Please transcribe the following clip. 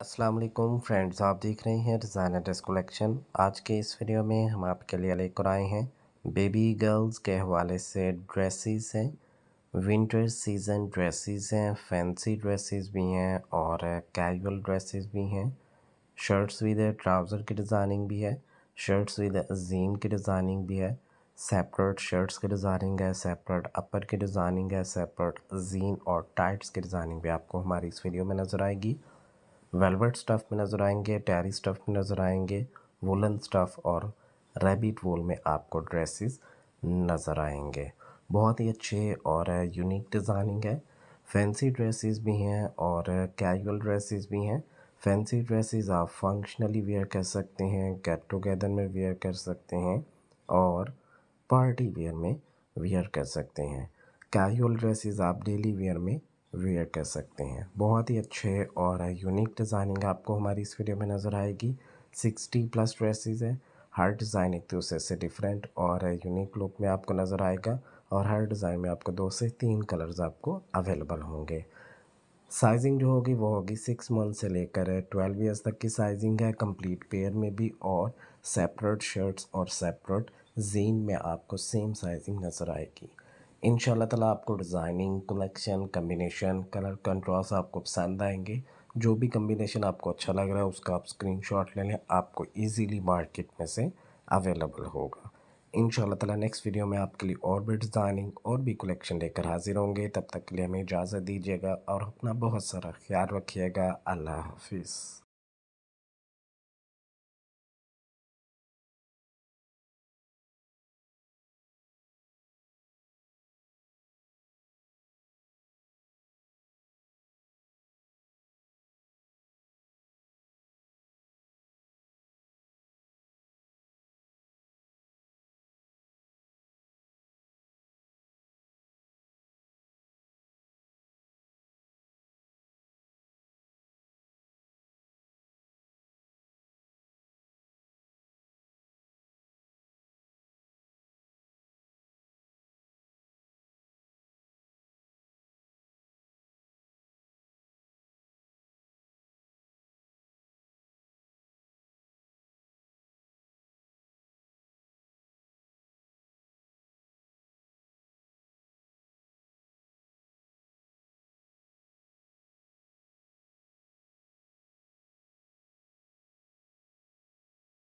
Aslam friends आप देख रहे हैं डिज़ाइनर ड्रेस कलेक्शन आज के इस वीडियो में हम आपके लिए लेकर आए हैं बेबी गर्ल्स के हवाले से ड्रेसेस हैं विंटर सीज़न ड्रेसेस हैं फैंसी ड्रेसेस भी हैं और कैजुअल ड्रेसेस भी हैं शर्ट्स विद ट्राउज़र की डिज़ाइनिंग भी है शर्ट्स विद जीन की डिज़ाइनिंग भी है सेपरेट शर्ट्स की डिज़ाइनिंग है सेपरेट अपर की डिज़ाइनिंग है सेपरेट जीन और टाइट्स की डिज़ाइनिंग भी आपको हमारी इस वीडियो में नज़र आएगी वेलवेट स्टफ़ में नज़र आएंगे टैरी स्टफ़ में नज़र आएंगे वुलन स्टफ़ और रेबिट वोल में आपको ड्रेसेस नज़र आएंगे बहुत ही अच्छे और यूनिक डिज़ाइनिंग है फैंसी ड्रेसेस भी हैं और कैजुअल ड्रेसेस भी हैं फैंसी ड्रेसेस आप फंक्शनली वेयर कर सकते हैं गेट टुगेदर में वेयर कर सकते हैं और पार्टी वेयर में वेयर कर सकते हैं कैजुअल ड्रेसेस आप डेली वेयर में वेयर कर सकते हैं बहुत ही अच्छे और यूनिक डिज़ाइनिंग आपको हमारी इस वीडियो में नज़र आएगी सिक्सटी प्लस ड्रेसेस है हर डिज़ाइन एक दूसरे तो से डिफरेंट और यूनिक लुक में आपको नज़र आएगा और हर डिज़ाइन में आपको दो से तीन कलर्स आपको अवेलेबल होंगे साइजिंग जो होगी वो होगी सिक्स मंथ से लेकर ट्वेल्व ईयर्स तक की साइजिंग है कंप्लीट पेयर में भी और सेपरेट शर्ट्स और सेपरेट जीन में आपको सेम साइजिंग नज़र आएगी इन ताला आपको designing collection combination colour contrast आपको पसंद आएंगे जो भी कम्बिनेशन आपको अच्छा लग रहा है उसका आप शॉट ले लें आपको ईजीली मार्केट में से अवेलेबल होगा इन ताला नेक्स्ट वीडियो में आपके लिए और भी डिज़ाइनिंग और भी कलेक्शन लेकर हाजिर होंगे तब तक के लिए हमें इजाज़त दीजिएगा और अपना बहुत सारा ख्याल रखिएगा अल्लाह हाफिज़